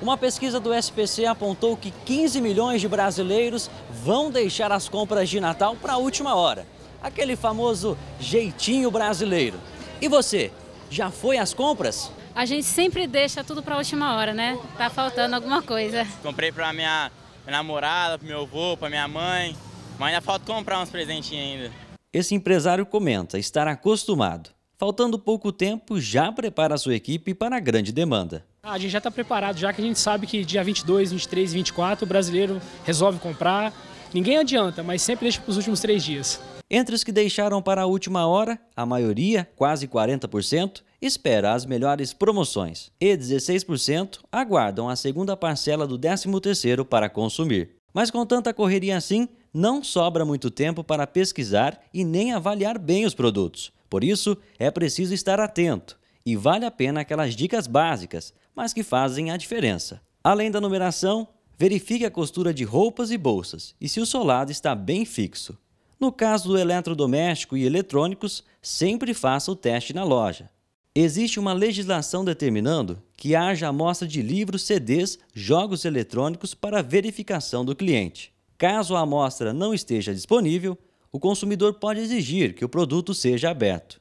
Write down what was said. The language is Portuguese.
Uma pesquisa do SPC apontou que 15 milhões de brasileiros vão deixar as compras de Natal para a última hora. Aquele famoso jeitinho brasileiro. E você, já foi às compras? A gente sempre deixa tudo para a última hora, né? Tá faltando alguma coisa. Comprei para minha, minha namorada, para meu avô, para minha mãe, mas ainda falta comprar uns presentinhos ainda. Esse empresário comenta estar acostumado Faltando pouco tempo, já prepara a sua equipe para a grande demanda. Ah, a gente já está preparado, já que a gente sabe que dia 22, 23, 24 o brasileiro resolve comprar. Ninguém adianta, mas sempre deixa para os últimos três dias. Entre os que deixaram para a última hora, a maioria, quase 40%, espera as melhores promoções e 16% aguardam a segunda parcela do 13º para consumir. Mas com tanta correria assim, não sobra muito tempo para pesquisar e nem avaliar bem os produtos. Por isso, é preciso estar atento e vale a pena aquelas dicas básicas, mas que fazem a diferença. Além da numeração, verifique a costura de roupas e bolsas e se o solado está bem fixo. No caso do eletrodoméstico e eletrônicos, sempre faça o teste na loja. Existe uma legislação determinando que haja amostra de livros, CDs, jogos eletrônicos para verificação do cliente. Caso a amostra não esteja disponível, o consumidor pode exigir que o produto seja aberto.